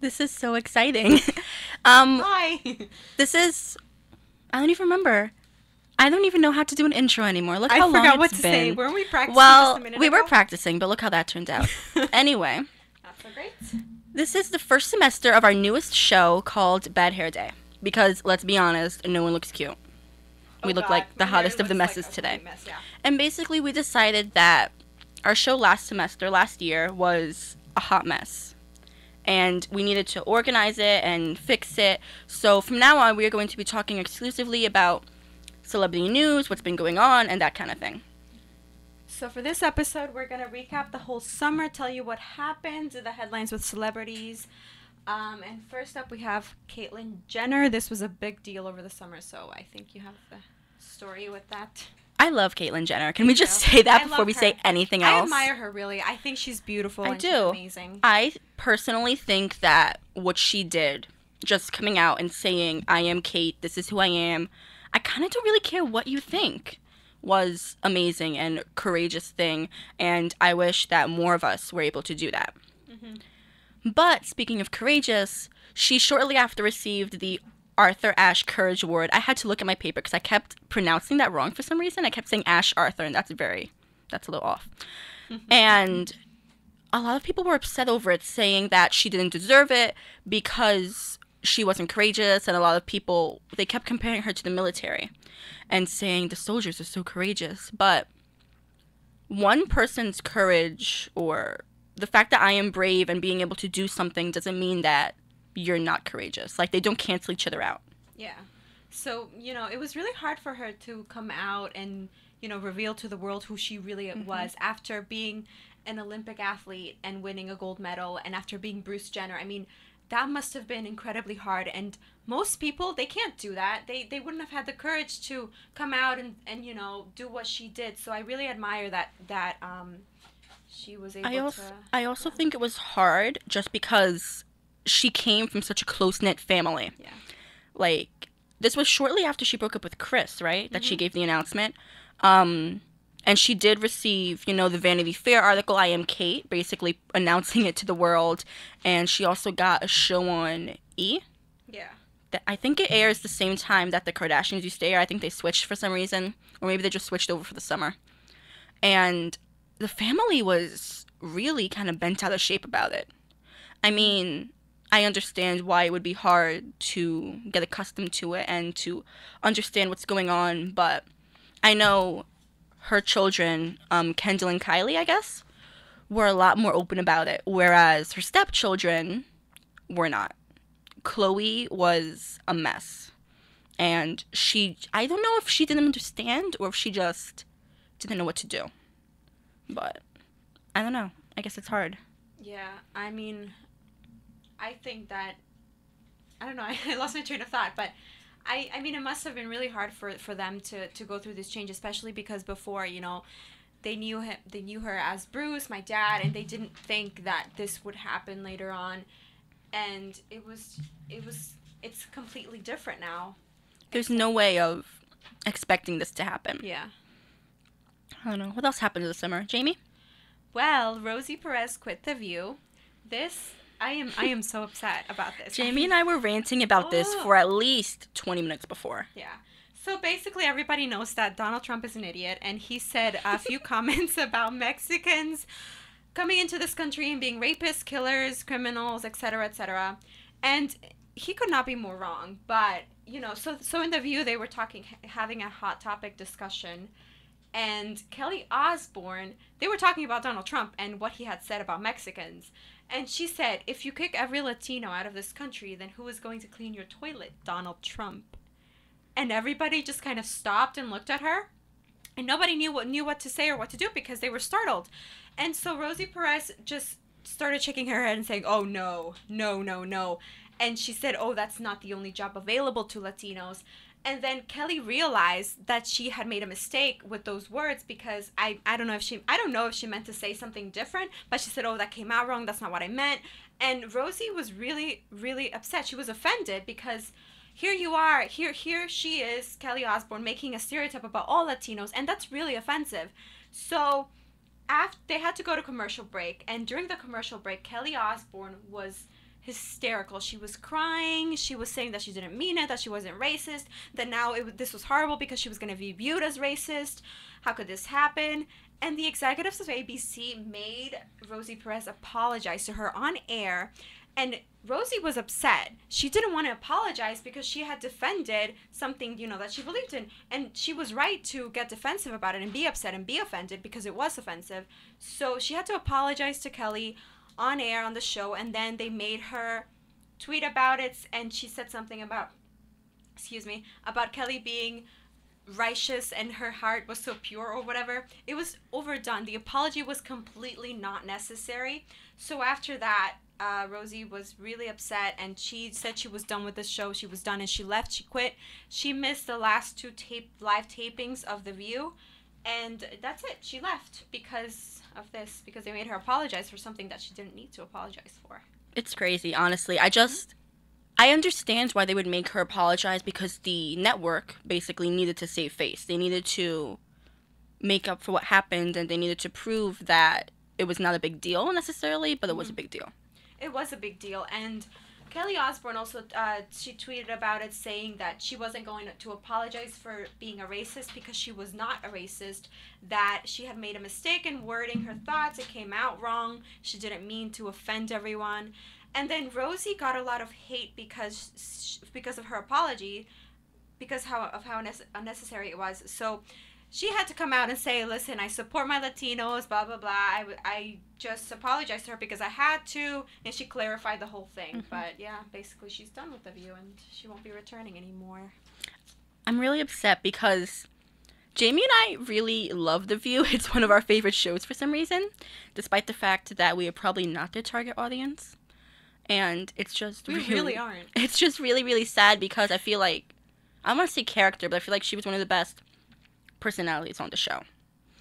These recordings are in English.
This is so exciting. um, Hi. This is. I don't even remember. I don't even know how to do an intro anymore. Look I how long it's been. I forgot what to been. say. Weren't we practicing? Well, we ago? were practicing, but look how that turned out. anyway. Not so great. This is the first semester of our newest show called Bad Hair Day. Because let's be honest, no one looks cute. Oh we God. look like the hottest of the messes like today. Mess, yeah. And basically, we decided that our show last semester, last year, was a hot mess and we needed to organize it and fix it. So from now on, we are going to be talking exclusively about celebrity news, what's been going on, and that kind of thing. So for this episode, we're going to recap the whole summer, tell you what happened, the headlines with celebrities. Um, and first up, we have Caitlyn Jenner. This was a big deal over the summer, so I think you have the story with that. I love Caitlyn Jenner. Can we just say that I before we her. say anything else? I admire her really. I think she's beautiful. I do. amazing. I personally think that what she did, just coming out and saying, "I am Kate. This is who I am," I kind of don't really care what you think, was amazing and courageous thing. And I wish that more of us were able to do that. Mm-hmm. But speaking of courageous, she shortly after received the Arthur Ashe Courage Award. I had to look at my paper because I kept pronouncing that wrong for some reason. I kept saying Ash Arthur, and that's very, that's a little off. Mm-hmm. and a lot of people were upset over it, saying that she didn't deserve it because she wasn't courageous. And a lot of people, they kept comparing her to the military and saying the soldiers are so courageous. But one person's courage or the fact that I am brave and being able to do something doesn't mean that you're not courageous. Like they don't cancel each other out. Yeah. So, you know, it was really hard for her to come out and, you know, reveal to the world who she really mm-hmm. was after being an Olympic athlete and winning a gold medal and after being Bruce Jenner. I mean, that must have been incredibly hard and most people they can't do that they they wouldn't have had the courage to come out and and you know do what she did so i really admire that that um she was able I also, to i also think it was hard just because she came from such a close knit family. Yeah. Like this was shortly after she broke up with Chris, right? That mm-hmm. she gave the announcement. Um, and she did receive, you know, the Vanity Fair article "I Am Kate," basically announcing it to the world. And she also got a show on E. Yeah. That I think it airs the same time that the Kardashians used to air. I think they switched for some reason, or maybe they just switched over for the summer. And the family was really kind of bent out of shape about it. I mm. mean, I understand why it would be hard to get accustomed to it and to understand what's going on, but I know her children, um, Kendall and Kylie, I guess, were a lot more open about it, whereas her stepchildren were not. Chloe was a mess. And she, I don't know if she didn't understand or if she just didn't know what to do. But I don't know. I guess it's hard. Yeah, I mean, I think that I don't know. I lost my train of thought, but I, I mean, it must have been really hard for, for them to, to go through this change, especially because before, you know, they knew him, they knew her as Bruce, my dad, and they didn't think that this would happen later on. And it was, it was, it's completely different now. There's no way of expecting this to happen. Yeah. I don't know. What else happened this summer, Jamie? Well, Rosie Perez quit The View. This I am I am so upset about this. Jamie and I were ranting about oh. this for oh. at least 20 minutes before. Yeah. So basically, everybody knows that Donald Trump is an idiot, and he said a few comments about Mexicans coming into this country and being rapists, killers, criminals, etc., etc. And he could not be more wrong. But you know, so so in the view, they were talking, having a hot topic discussion, and Kelly Osborne, they were talking about Donald Trump and what he had said about Mexicans. And she said, if you kick every Latino out of this country, then who is going to clean your toilet? Donald Trump. And everybody just kind of stopped and looked at her. And nobody knew what knew what to say or what to do because they were startled. And so Rosie Perez just started shaking her head and saying, "Oh no, no, no, no." And she said, "Oh, that's not the only job available to Latinos." And then Kelly realized that she had made a mistake with those words because I, I don't know if she I don't know if she meant to say something different, but she said, "Oh, that came out wrong. That's not what I meant." And Rosie was really really upset. She was offended because here you are here here she is kelly osborne making a stereotype about all latinos and that's really offensive so after they had to go to commercial break and during the commercial break kelly osborne was hysterical. She was crying. She was saying that she didn't mean it, that she wasn't racist, that now it, this was horrible because she was going to be viewed as racist. How could this happen? And the executives of ABC made Rosie Perez apologize to her on air. And Rosie was upset. She didn't want to apologize because she had defended something, you know, that she believed in. And she was right to get defensive about it and be upset and be offended because it was offensive. So she had to apologize to Kelly on air on the show, and then they made her tweet about it, and she said something about, excuse me, about Kelly being righteous and her heart was so pure or whatever. It was overdone. The apology was completely not necessary. So after that, uh, Rosie was really upset and she said she was done with the show. She was done and she left. She quit. She missed the last two tape live tapings of The View. And that's it. She left because of this, because they made her apologize for something that she didn't need to apologize for. It's crazy, honestly. I just. I understand why they would make her apologize because the network basically needed to save face. They needed to make up for what happened and they needed to prove that it was not a big deal necessarily, but it was a mm-hmm. big deal. It was a big deal. And Kelly Osborne also uh, she tweeted about it, saying that she wasn't going to apologize for being a racist because she was not a racist. That she had made a mistake in wording her thoughts; it came out wrong. She didn't mean to offend everyone. And then Rosie got a lot of hate because because of her apology, because how of how unnecessary it was. So she had to come out and say, listen, I support my Latinos, blah, blah, blah. I, I just apologized to her because I had to. And she clarified the whole thing. Mm-hmm. But yeah, basically, she's done with the view and she won't be returning anymore. I'm really upset because Jamie and I really love The View. It's one of our favorite shows for some reason, despite the fact that we are probably not their target audience. And it's just we really, really aren't. It's just really, really sad because I feel like I want to say character, but I feel like she was one of the best personalities on the show.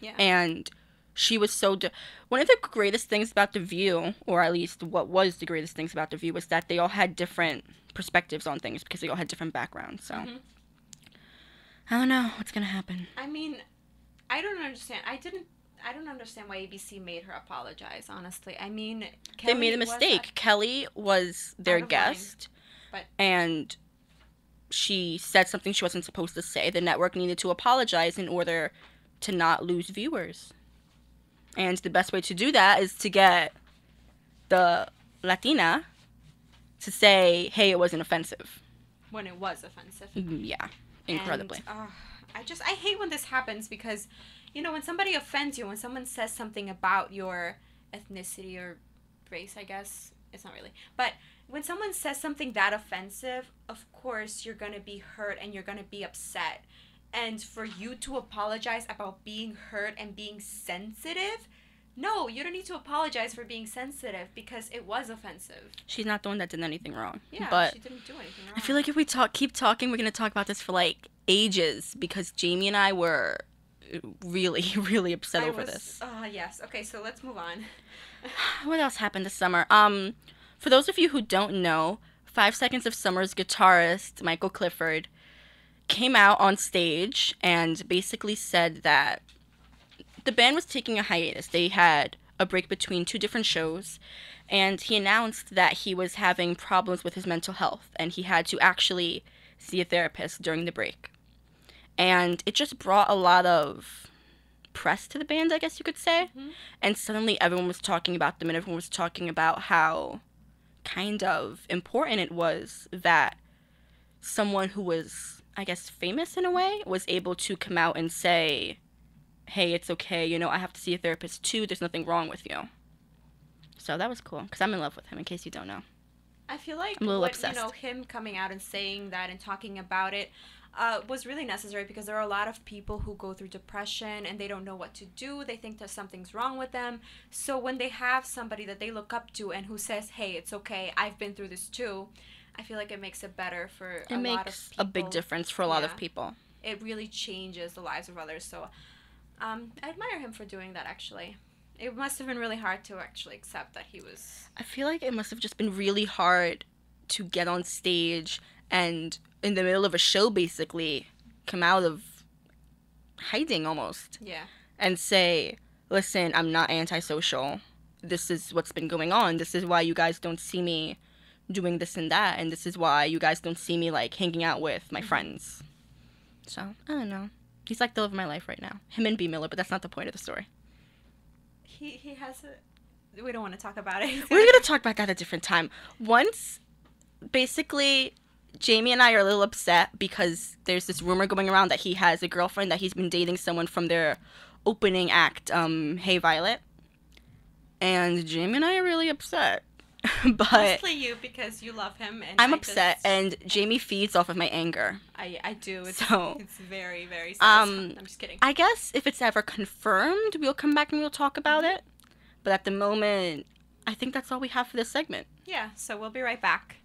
Yeah. And she was so de- one of the greatest things about the view or at least what was the greatest things about the view was that they all had different perspectives on things because they all had different backgrounds so mm-hmm. i don't know what's gonna happen i mean i don't understand i didn't i don't understand why abc made her apologize honestly i mean kelly they made a mistake kelly was their guest line, but and she said something she wasn't supposed to say, the network needed to apologize in order to not lose viewers. And the best way to do that is to get the Latina to say, hey, it wasn't offensive. When it was offensive. Mm-hmm, yeah, incredibly. And, uh, I just, I hate when this happens because, you know, when somebody offends you, when someone says something about your ethnicity or race, I guess, it's not really, but when someone says something that offensive, of course you're going to be hurt and you're going to be upset. And for you to apologize about being hurt and being sensitive, no, you don't need to apologize for being sensitive because it was offensive. She's not the one that did anything wrong. Yeah, but she didn't do anything wrong. I feel like if we talk, keep talking, we're gonna talk about this for like ages because Jamie and I were uh, really, really upset I over was, this. Oh uh, yes. Okay, so let's move on. what else happened this summer? Um, for those of you who don't know, Five Seconds of Summer's guitarist, Michael Clifford, came out on stage and basically said that the band was taking a hiatus. They had a break between two different shows, and he announced that he was having problems with his mental health and he had to actually see a therapist during the break. And it just brought a lot of press to the band, I guess you could say. Mm-hmm. And suddenly everyone was talking about them and everyone was talking about how kind of important it was that someone who was, I guess, famous in a way was able to come out and say, hey, it's okay. You know, I have to see a therapist too. There's nothing wrong with you. So that was cool because I'm in love with him, in case you don't know. I feel like I'm a little when, obsessed. you know him coming out and saying that and talking about it uh, was really necessary because there are a lot of people who go through depression and they don't know what to do. They think that something's wrong with them. So when they have somebody that they look up to and who says, "Hey, it's okay. I've been through this too," I feel like it makes it better for it a lot of people. a big difference for a lot yeah. of people. It really changes the lives of others. So um, I admire him for doing that. Actually, it must have been really hard to actually accept that he was. I feel like it must have just been really hard to get on stage and in the middle of a show basically come out of hiding almost. Yeah. And say, listen, I'm not antisocial. This is what's been going on. This is why you guys don't see me doing this and that. And this is why you guys don't see me like hanging out with my mm-hmm. friends. So, I don't know. He's like the love of my life right now. Him and B. Miller, but that's not the point of the story. He, he has a. We don't want to talk about it. We're going to talk about that a different time. Once, basically, Jamie and I are a little upset because there's this rumor going around that he has a girlfriend that he's been dating someone from their opening act, um, Hey Violet. And Jamie and I are really upset. but mostly you because you love him and I'm I upset just, and Jamie feeds off of my anger. I, I do. It's, so it's very, very sad. Um I'm just kidding. I guess if it's ever confirmed, we'll come back and we'll talk about mm-hmm. it. But at the moment, I think that's all we have for this segment. Yeah, so we'll be right back.